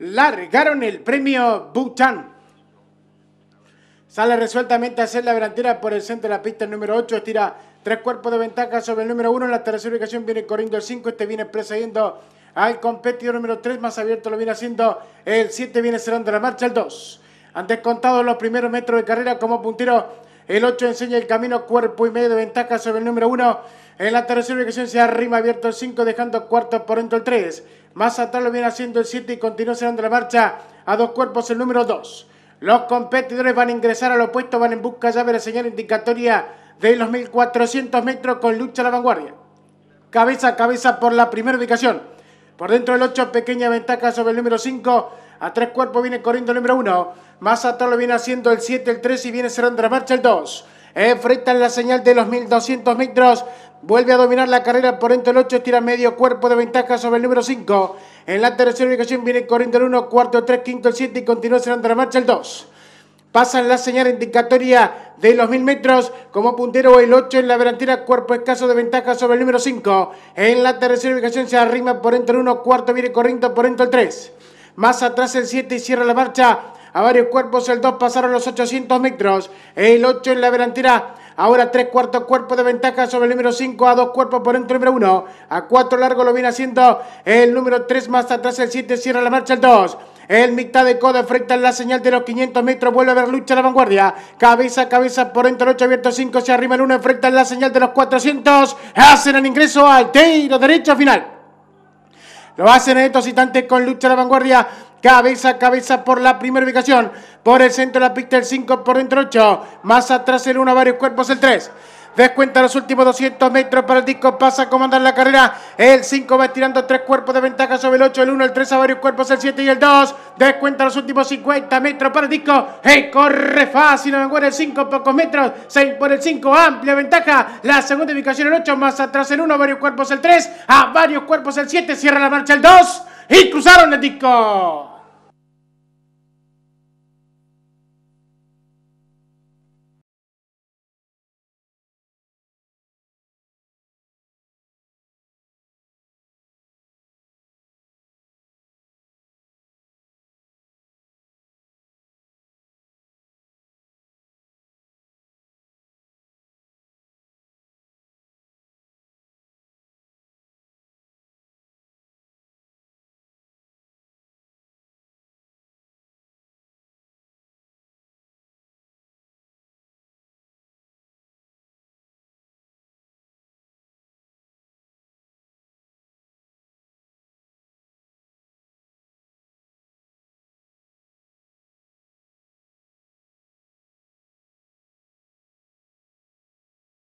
largaron el premio Buchan. Sale resueltamente a hacer la delantera por el centro de la pista el número 8. Estira tres cuerpos de ventaja sobre el número 1. En la tercera ubicación viene corriendo el 5. Este viene precediendo al competidor número 3. Más abierto lo viene haciendo el 7. Viene cerrando la marcha el 2. Han descontado los primeros metros de carrera como puntero el 8 enseña el camino, cuerpo y medio de ventaja sobre el número 1. En la tercera ubicación se arrima abierto el 5, dejando cuarto por dentro el 3. Más atrás lo viene haciendo el 7 y continúa cerrando la marcha a dos cuerpos el número 2. Los competidores van a ingresar al opuesto, van en busca ya de la señal indicatoria de los 1400 metros con lucha a la vanguardia. Cabeza a cabeza por la primera ubicación. Por dentro del 8, pequeña ventaja sobre el número 5. A tres cuerpos viene corriendo el número uno. Más atrás lo viene haciendo el 7, el 3 y viene cerrando la marcha el 2. Enfrenta la señal de los 1200 metros. Vuelve a dominar la carrera por entre el 8, tira medio cuerpo de ventaja sobre el número 5. En la tercera ubicación viene corriendo el 1, cuarto el 3, quinto el 7 y continúa cerrando la marcha el 2. Pasan la señal indicatoria de los 1000 metros como puntero el 8 en la verantera, cuerpo escaso de ventaja sobre el número 5. En la tercera ubicación se arrima por entre el 1, cuarto viene corriendo por entre el 3. Más atrás el 7 y cierra la marcha. A varios cuerpos el 2 pasaron los 800 metros. El 8 en la delantera. Ahora tres cuartos cuerpos de ventaja sobre el número 5 a dos cuerpos por entre el número 1. A cuatro largo lo viene haciendo el número 3 más atrás el 7 cierra la marcha el 2. El mitad de codo enfrenta la señal de los 500 metros. Vuelve a ver lucha la vanguardia. Cabeza a cabeza por dentro el 8 abierto 5. Se arrima el 1. Enfrenta la señal de los 400. Hacen el ingreso al tiro derecho final. Lo hacen en estos instantes con lucha de la vanguardia. Cabeza a cabeza por la primera ubicación. Por el centro de la pista el 5, por dentro 8. Más atrás el 1, varios cuerpos el 3. Descuenta los últimos 200 metros para el disco. Pasa a comandar la carrera. El 5 va tirando tres cuerpos de ventaja sobre el 8, el 1, el 3 a varios cuerpos, el 7 y el 2. Descuenta los últimos 50 metros para el disco. Hey, corre fácil. Avanguardia el 5, pocos metros. 6 por el 5, amplia ventaja. La segunda ubicación el 8, más atrás el 1, varios cuerpos el 3. A varios cuerpos el 7. Cierra la marcha el 2. Y cruzaron el disco.